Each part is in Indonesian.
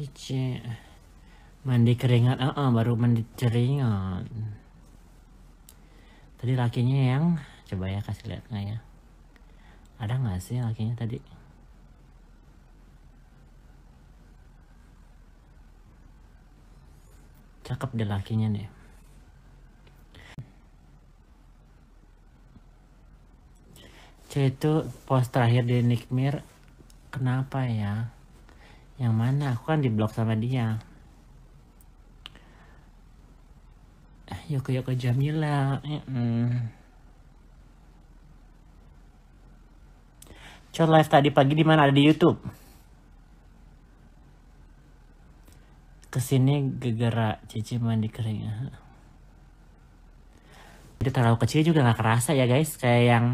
Cuci. Mandi keringat, uh -uh, baru mandi keringat. Tadi lakinya yang, coba ya kasih lihat nggak ya. Ada nggak sih lakinya tadi? Cakep deh lakinya nih. C itu post terakhir di Nikmir kenapa ya yang mana? Aku kan diblok sama dia. Yuk yuk ke Jamila. Mm -mm. live tadi pagi di mana ada di YouTube? Kesini gegara cici mandi kering. Jadi terlalu kecil juga nggak kerasa ya guys, kayak yang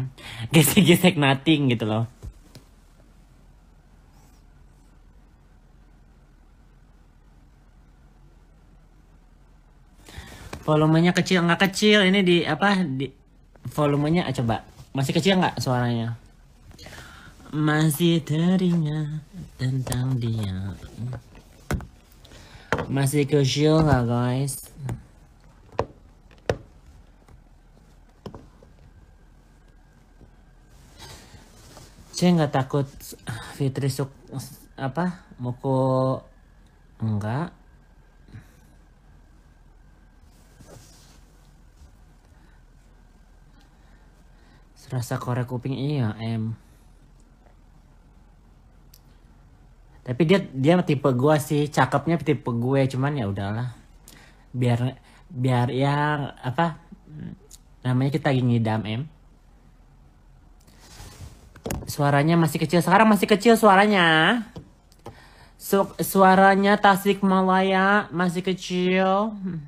gesek-gesek nothing gitu loh. volumenya kecil nggak kecil ini di apa di volumenya ah, coba masih kecil nggak suaranya masih teringat tentang dia masih kecil nggak guys saya nggak takut Fitri suk apa mukul enggak rasa korek kuping iya em. Tapi dia dia tipe gue sih, cakepnya tipe gue, cuman ya udahlah. Biar biar ya apa namanya kita lagi ngidam em. Suaranya masih kecil, sekarang masih kecil suaranya. Su suaranya Tasik Malaya masih kecil. Hmm.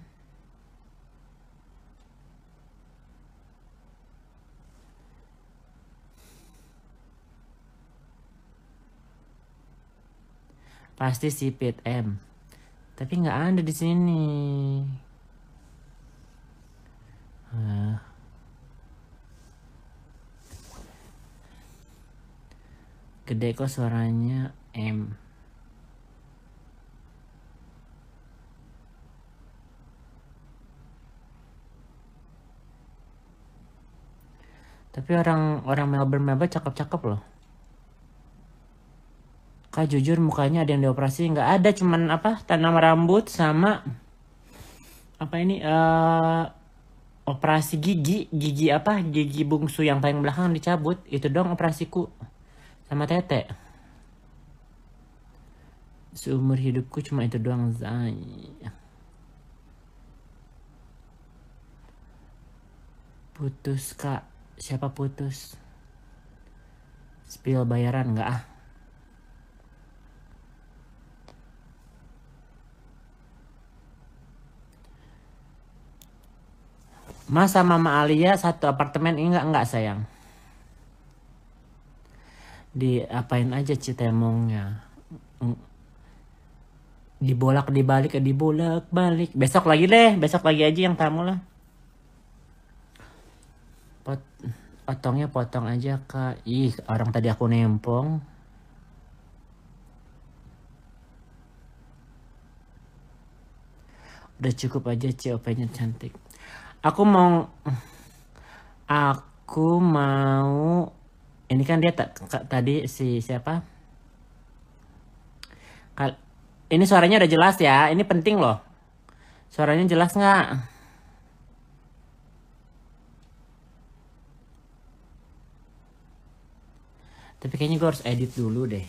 pasti si PTM tapi nggak ada di sini nah. gede kok suaranya M tapi orang orang Melbourne Melbourne cakep-cakep loh Kak jujur mukanya ada yang dioperasi nggak ada cuman apa tanam rambut sama apa ini uh, operasi gigi gigi apa gigi bungsu yang paling belakang dicabut itu dong operasiku sama tete seumur hidupku cuma itu doang Zai putus kak siapa putus spill bayaran nggak ah Masa Mama Alia satu apartemen ini enggak enggak sayang. Diapain aja citemongnya. Mm. Dibolak dibalik dibolak balik. Besok lagi deh, besok lagi aja yang tamu lah. Pot potongnya potong aja kak. Ih orang tadi aku nempong. Udah cukup aja Ci, cantik aku mau aku mau ini kan dia tadi si siapa Kal ini suaranya udah jelas ya ini penting loh suaranya jelas nggak tapi kayaknya gue harus edit dulu deh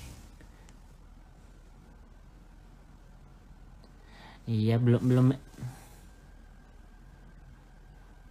iya belum belum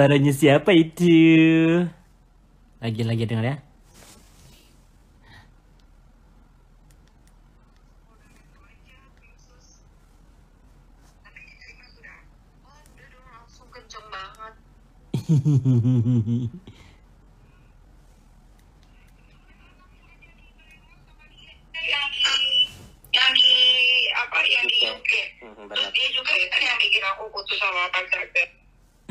Suaranya siapa itu? Lagi lagi dengar ya. yang di yang di apa yang di Terus gitu. hmm, dia juga itu ya, kan, yang bikin aku putus sama pacarku.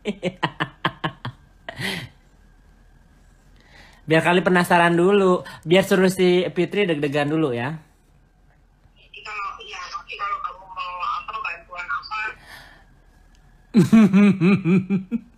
biar kali penasaran dulu, biar suruh si Fitri deg-degan dulu ya. Kalau iya, kamu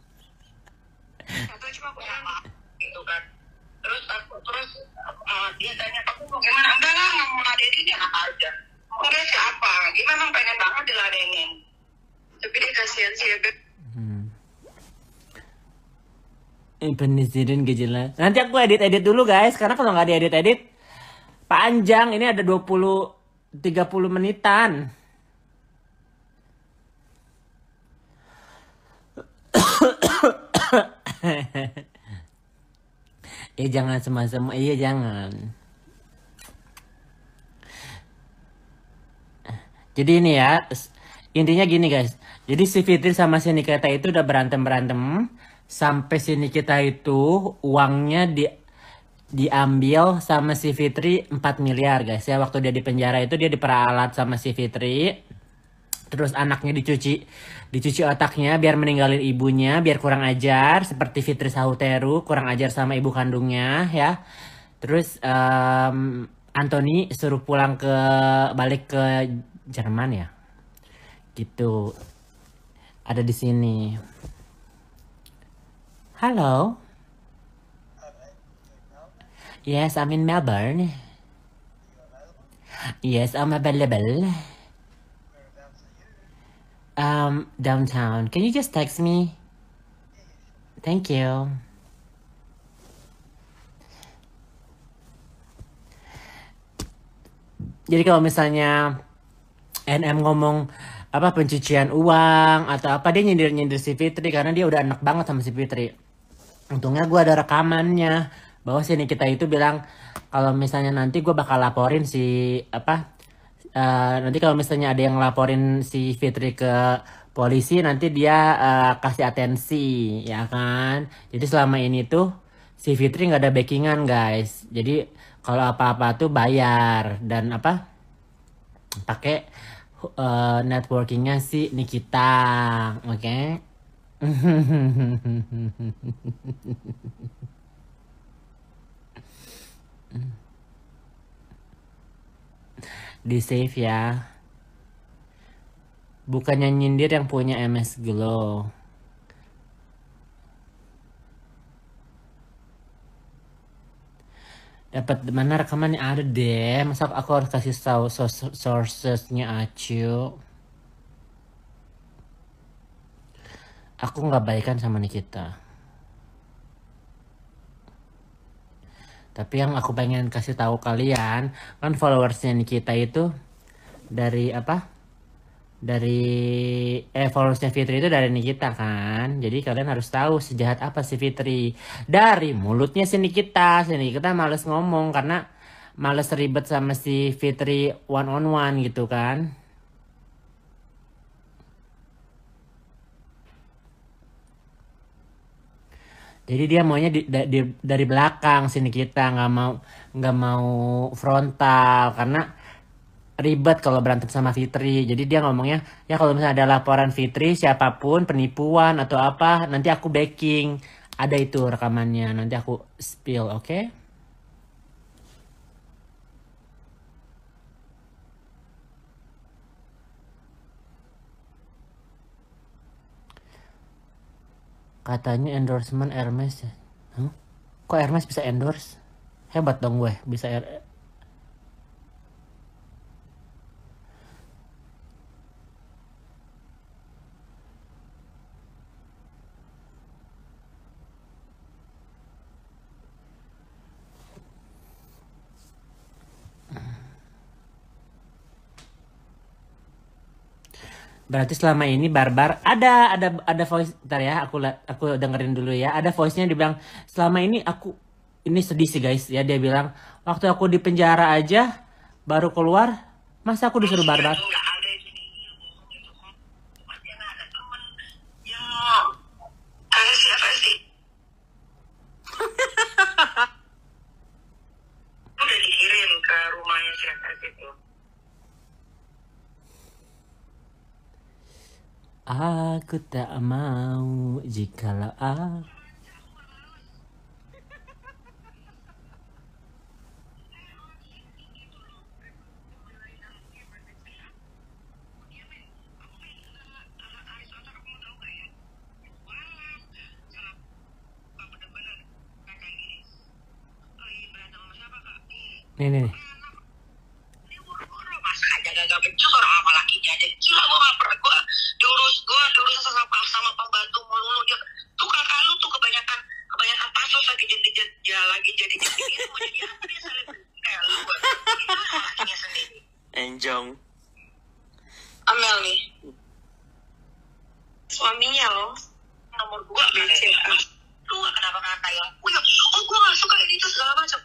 penisirin gejala. Nanti aku edit-edit dulu guys, karena kalau nggak diedit-edit panjang. Ini ada 20 30 menitan. ya jangan semacam iya jangan. Jadi ini ya, intinya gini guys. Jadi si Fitri sama si Nikita itu udah berantem-berantem sampai sini kita itu uangnya di diambil sama si Fitri 4 miliar guys ya waktu dia di penjara itu dia diperalat sama si Fitri terus anaknya dicuci dicuci otaknya biar meninggalin ibunya biar kurang ajar seperti Fitri Sahuteru kurang ajar sama ibu kandungnya ya terus um, Anthony suruh pulang ke balik ke Jerman ya gitu ada di sini Hello. Yes, I'm in Melbourne. Yes, I'm available. Um, downtown. Can you just text me? Thank you. Jadi kalau misalnya NM ngomong apa pencucian uang atau apa dia nyindir-nyindir si Fitri karena dia udah enak banget sama si Fitri untungnya gue ada rekamannya bahwa si kita itu bilang kalau misalnya nanti gue bakal laporin si apa uh, nanti kalau misalnya ada yang laporin si Fitri ke polisi nanti dia uh, kasih atensi ya kan jadi selama ini tuh si Fitri nggak ada backingan guys jadi kalau apa-apa tuh bayar dan apa pakai uh, networkingnya si Nikita oke okay? Di save ya. Bukannya nyindir yang punya MS Glow. Dapat mana rekamannya ada deh. Masa aku harus kasih tahu sources sourcesnya Acu. aku nggak baikan sama Nikita tapi yang aku pengen kasih tahu kalian kan followersnya Nikita itu dari apa dari eh followersnya Fitri itu dari Nikita kan jadi kalian harus tahu sejahat apa si Fitri dari mulutnya si Nikita si Nikita males ngomong karena males ribet sama si Fitri one on one gitu kan jadi dia maunya di, da, di, dari belakang sini kita nggak mau nggak mau frontal karena ribet kalau berantem sama Fitri jadi dia ngomongnya ya kalau misalnya ada laporan Fitri siapapun penipuan atau apa nanti aku backing ada itu rekamannya nanti aku spill oke okay? katanya endorsement Hermes ya huh? kok Hermes bisa endorse hebat dong gue bisa er- Berarti selama ini barbar ada ada ada voice ntar ya aku aku dengerin dulu ya. Ada voice-nya dibilang selama ini aku ini sedih sih guys ya dia bilang waktu aku di penjara aja baru keluar masa aku disuruh barbar. Aku tak mau jikalau aku enjong Amel nih suaminya loh nomor dua BCA lu kenapa kan kayak punya? oh gue gak suka ya? oh, ini tuh segala macam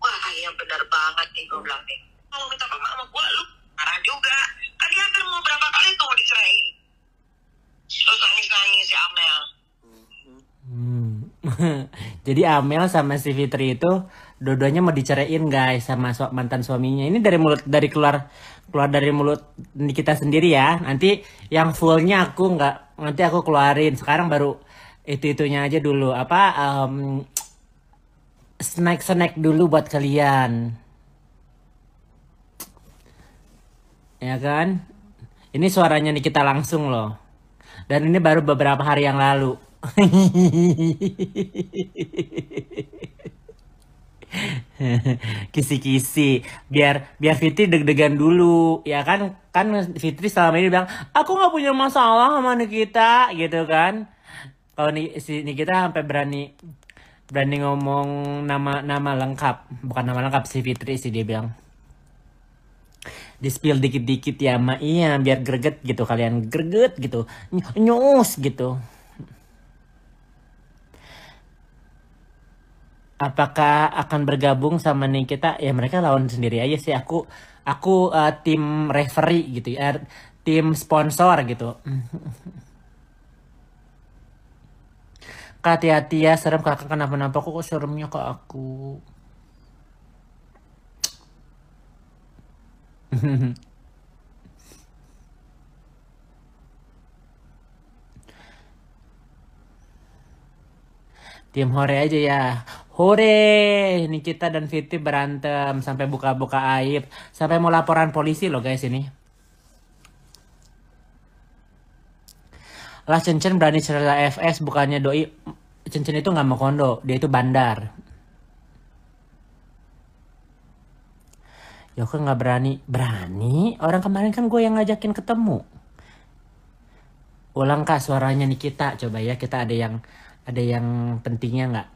wah yang benar banget nih gue bilang nih kalau minta mama sama gue lu marah juga kan hampir mau berapa kali tuh mau dicerai terus nangis nangis si Amel hmm. Jadi Amel sama si Fitri itu dua mau diceraiin guys sama su mantan suaminya. Ini dari mulut dari keluar keluar dari mulut kita sendiri ya. Nanti yang fullnya aku nggak nanti aku keluarin. Sekarang baru itu itunya aja dulu apa um, snack snack dulu buat kalian. Ya kan? Ini suaranya Nikita langsung loh. Dan ini baru beberapa hari yang lalu. kisi-kisi biar biar Fitri deg-degan dulu ya kan kan Fitri selama ini bilang aku nggak punya masalah sama Nikita gitu kan kalau si Nikita sampai berani berani ngomong nama nama lengkap bukan nama lengkap si Fitri sih dia bilang di spill dikit-dikit ya ma iya biar greget gitu kalian greget gitu nyus gitu apakah akan bergabung sama nih kita ya mereka lawan sendiri aja sih aku aku uh, tim referee gitu ya er, tim sponsor gitu Kak hati-hati ya serem kakak kenapa-napa kok, kok seremnya kok aku Tim Hore aja ya. Hore, Nikita dan Fitri berantem sampai buka-buka aib, sampai mau laporan polisi loh guys ini. Lah Cencen berani cerita FS bukannya doi Cencen itu nggak mau kondo, dia itu bandar. Yoke ya, nggak berani, berani. Orang kemarin kan gue yang ngajakin ketemu. Ulang kak suaranya Nikita, coba ya kita ada yang ada yang pentingnya nggak?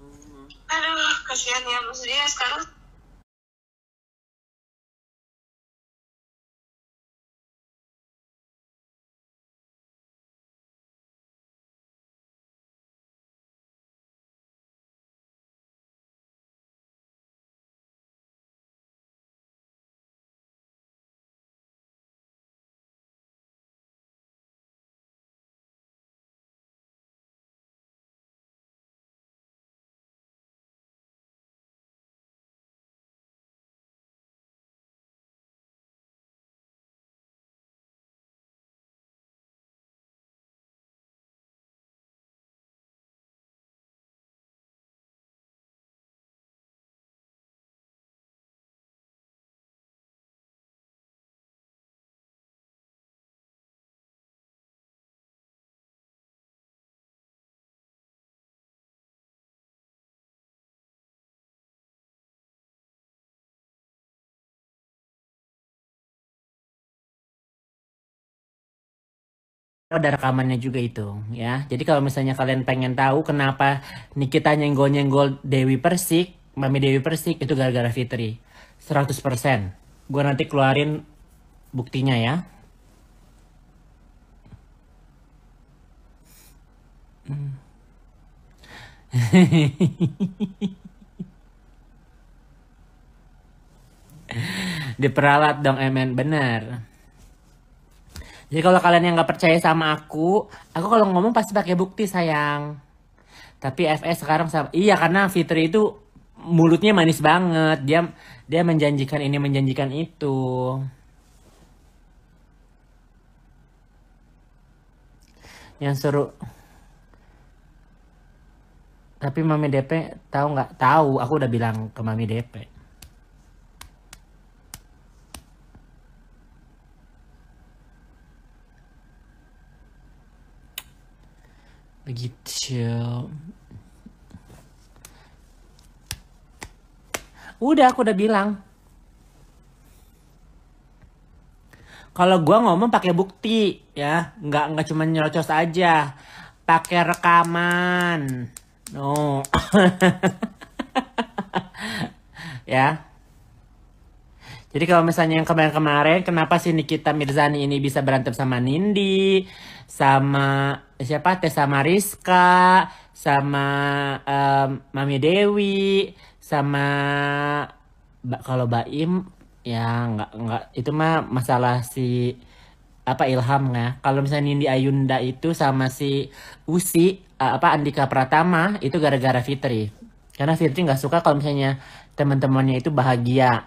Aduh, hmm, kasihan ya. Maksudnya sekarang ada rekamannya juga itu ya. Jadi kalau misalnya kalian pengen tahu kenapa Nikita nyenggol-nyenggol Dewi Persik, Mami Dewi Persik itu gara-gara Fitri. 100%. Gue nanti keluarin buktinya ya. Diperalat dong, Emen. Bener. Jadi kalau kalian yang nggak percaya sama aku, aku kalau ngomong pasti pakai bukti sayang. Tapi FS sekarang sama, iya karena Fitri itu mulutnya manis banget. Dia dia menjanjikan ini menjanjikan itu. Yang seru. Tapi Mami DP tahu nggak? Tahu, aku udah bilang ke Mami DP. gitu, Udah, aku udah bilang. Kalau gue ngomong pakai bukti, ya, nggak nggak cuma nyerocos aja, pakai rekaman. No. ya. Jadi kalau misalnya yang kemarin-kemarin, kenapa sih Nikita Mirzani ini bisa berantem sama Nindi, sama siapa Tessa Rizka sama um, Mami Dewi sama kalau Baim ya nggak nggak itu mah masalah si apa Ilham ya kalau misalnya Nindi Ayunda itu sama si Usi uh, apa Andika Pratama itu gara-gara Fitri karena Fitri nggak suka kalau misalnya teman-temannya itu bahagia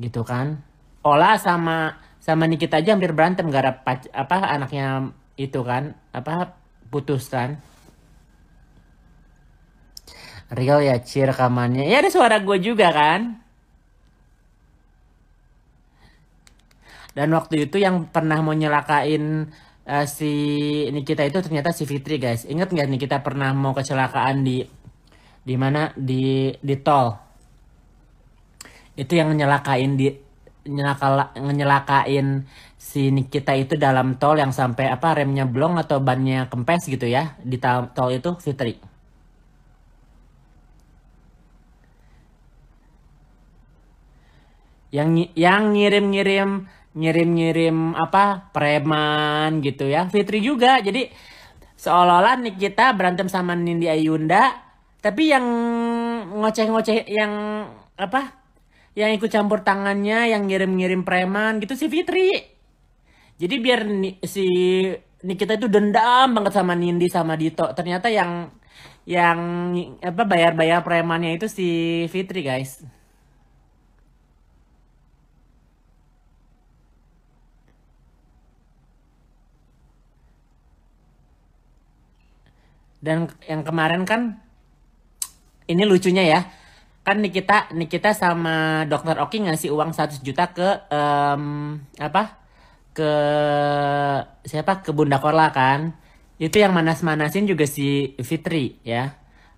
gitu kan Ola sama sama Nikita aja hampir berantem gara apa anaknya itu kan apa putusan real ya Ci rekamannya ya ada suara gue juga kan dan waktu itu yang pernah mau nyelakain uh, si kita itu ternyata si Fitri guys inget nggak kita pernah mau kecelakaan di di mana di di tol itu yang nyelakain di nyelaka nyelakain si Nikita itu dalam tol yang sampai apa remnya blong atau bannya kempes gitu ya di tol itu Fitri. Yang yang ngirim-ngirim ngirim-ngirim apa preman gitu ya Fitri juga jadi seolah-olah Nikita berantem sama Nindi Ayunda tapi yang ngoceh-ngoceh yang apa yang ikut campur tangannya yang ngirim-ngirim preman gitu si Fitri jadi biar ni, si Nikita itu dendam banget sama Nindi sama Dito. Ternyata yang yang apa bayar-bayar premannya itu si Fitri, guys. Dan yang kemarin kan ini lucunya ya kan Nikita Nikita sama dokter Oki ngasih uang 100 juta ke um, apa ke siapa ke Bunda Korla kan itu yang manas-manasin juga si Fitri ya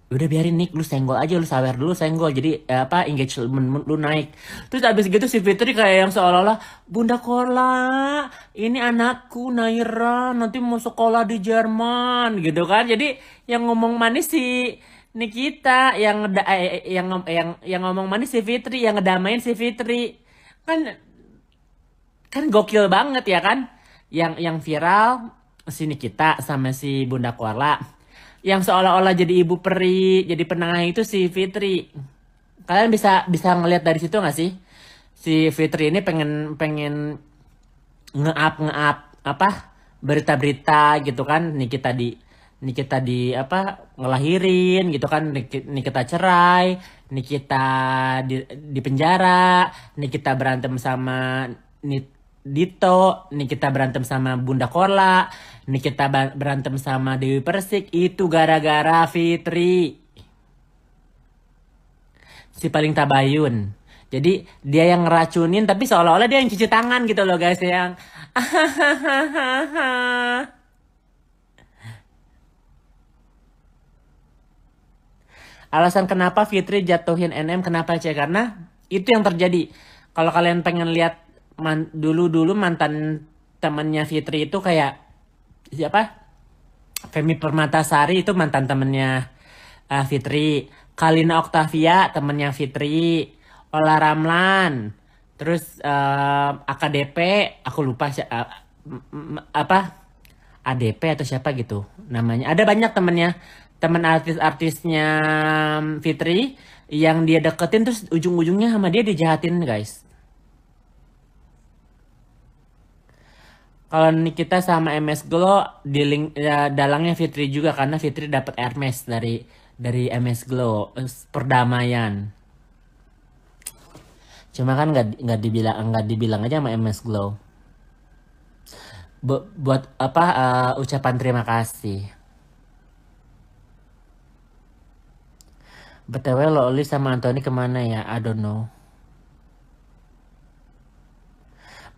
udah biarin Nick lu senggol aja lu sawer dulu senggol jadi eh, apa engagement lu naik terus abis gitu si Fitri kayak yang seolah-olah bunda Korla ini anakku Naira nanti mau sekolah di Jerman gitu kan jadi yang ngomong manis si Nikita yang eh, eh, yang yang yang ngomong manis si Fitri yang ngedamain si Fitri kan kan gokil banget ya kan yang yang viral sini kita sama si Bunda Koala yang seolah-olah jadi ibu peri jadi penengah itu si Fitri kalian bisa bisa ngelihat dari situ nggak sih si Fitri ini pengen pengen nge-up apa berita-berita gitu kan Nikita di Nikita di apa ngelahirin gitu kan Nikita cerai Nikita di, di penjara Nikita berantem sama Dito, Nikita berantem sama Bunda Korla, Nikita berantem sama Dewi Persik, itu gara-gara Fitri. Si paling tabayun. Jadi dia yang ngeracunin tapi seolah-olah dia yang cuci tangan gitu loh guys yang Alasan kenapa Fitri jatuhin NM kenapa sih? Karena itu yang terjadi. Kalau kalian pengen lihat man, dulu dulu mantan temennya Fitri itu kayak siapa Femi Permatasari itu mantan temennya uh, Fitri Kalina Oktavia temennya Fitri Ola Ramlan terus uh, eh, AKDP aku lupa uh, apa ADP atau siapa gitu namanya ada banyak temennya teman artis-artisnya mm, Fitri yang dia deketin terus ujung-ujungnya sama dia dijahatin guys Kalau Nikita sama MS Glow di link ya, dalangnya Fitri juga karena Fitri dapat Hermes dari dari MS Glow perdamaian. Cuma kan nggak nggak dibilang nggak dibilang aja sama MS Glow. Bu, buat apa uh, ucapan terima kasih. BTW Loli sama Anthony kemana ya? I don't know.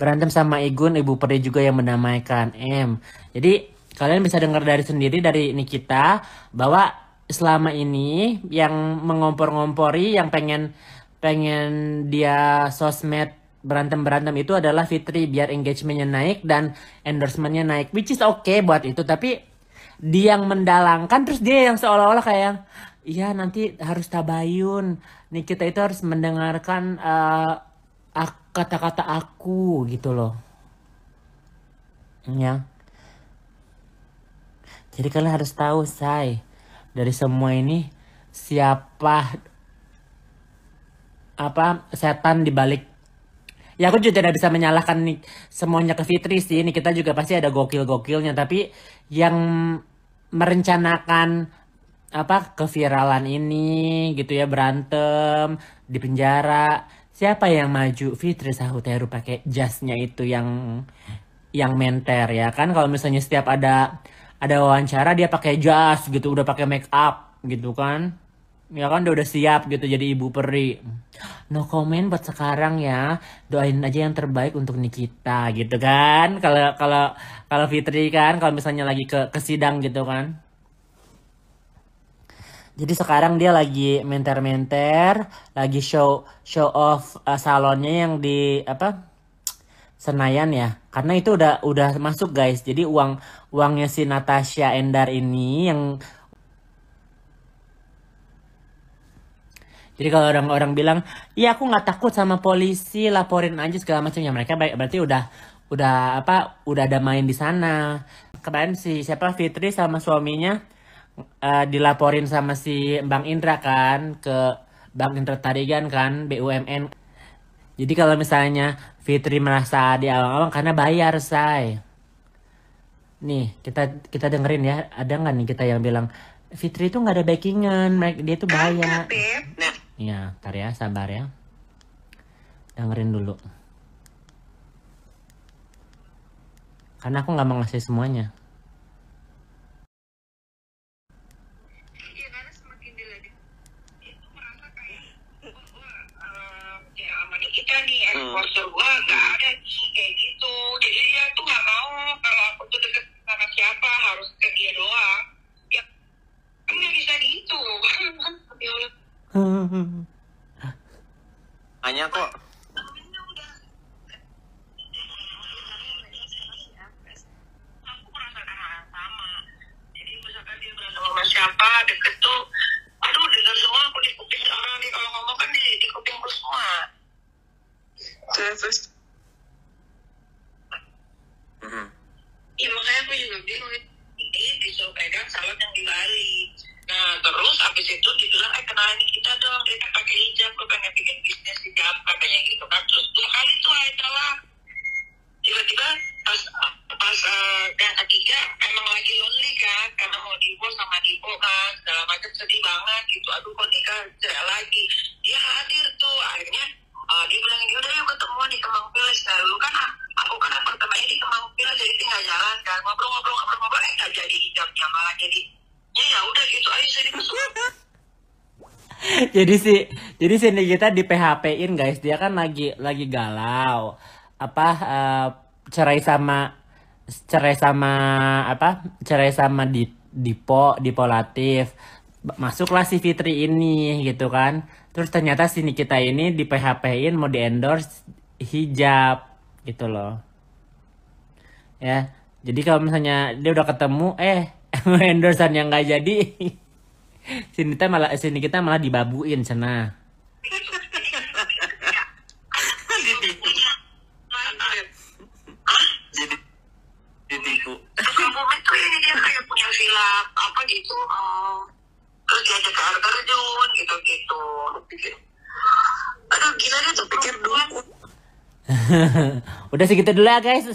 berantem sama Igun Ibu Peri juga yang mendamaikan M jadi kalian bisa dengar dari sendiri dari Nikita bahwa selama ini yang mengompor-ngompori yang pengen pengen dia sosmed berantem-berantem itu adalah Fitri biar engagementnya naik dan endorsementnya naik which is oke okay buat itu tapi dia yang mendalangkan terus dia yang seolah-olah kayak iya nanti harus tabayun Nikita itu harus mendengarkan eh, kata-kata aku gitu loh ya jadi kalian harus tahu say dari semua ini siapa apa setan di balik. ya aku juga tidak bisa menyalahkan nih semuanya ke Fitri sih ini kita juga pasti ada gokil-gokilnya tapi yang merencanakan apa keviralan ini gitu ya berantem di penjara siapa yang maju Fitri Sahuteru pakai jasnya itu yang yang menter ya kan kalau misalnya setiap ada ada wawancara dia pakai jas gitu udah pakai make up gitu kan ya kan udah, udah siap gitu jadi ibu peri no comment buat sekarang ya doain aja yang terbaik untuk Nikita gitu kan kalau kalau kalau Fitri kan kalau misalnya lagi ke ke sidang gitu kan jadi sekarang dia lagi menter-menter, lagi show show off uh, salonnya yang di apa? Senayan ya. Karena itu udah udah masuk guys. Jadi uang uangnya si Natasha Endar ini yang Jadi kalau orang-orang bilang, "Iya, aku nggak takut sama polisi, laporin aja segala macamnya mereka baik berarti udah udah apa? Udah ada main di sana. Kemarin si siapa Fitri sama suaminya uh, dilaporin sama si Bang Indra kan ke Bang Indra Tarigan kan BUMN. Jadi kalau misalnya Fitri merasa di awang-awang karena bayar say. Nih kita kita dengerin ya ada nggak nih kita yang bilang Fitri itu nggak ada backingan dia itu nah, bayar. Gitu, nah. Iya, ntar ya sabar ya. Dengerin dulu. Karena aku nggak mau ngasih semuanya. bawah surga nggak hmm. ada sih kayak gitu jadi dia tuh nggak mau kalau aku tuh deket sama siapa harus ke dia doang ya kan nggak bisa gitu ya Allah hanya hmm, hmm, kok jadi si jadi si Nikita di PHP-in guys. Dia kan lagi lagi galau. Apa uh, cerai sama cerai sama apa? Cerai sama di Dipo, dipolatif Masuklah si Fitri ini gitu kan. Terus ternyata si Nikita ini di PHP-in mau di-endorse hijab gitu loh. Ya. Jadi kalau misalnya dia udah ketemu eh endorsean yang nggak jadi sini kita malah sini kita malah dibabuin sana gitu, eh, udah segitu dulu ya guys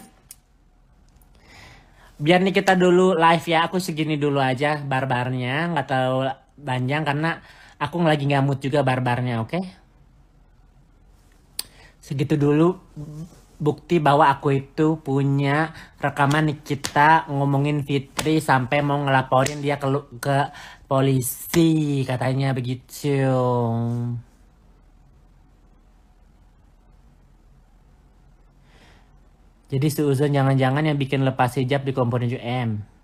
biar nih kita dulu live ya aku segini dulu aja barbarnya nggak tahu panjang karena aku lagi ngamut juga barbarnya oke okay? segitu dulu bukti bahwa aku itu punya rekaman kita ngomongin Fitri sampai mau ngelaporin dia ke, ke polisi katanya begitu Jadi seuzon jangan-jangan yang bikin lepas hijab di komponen UM.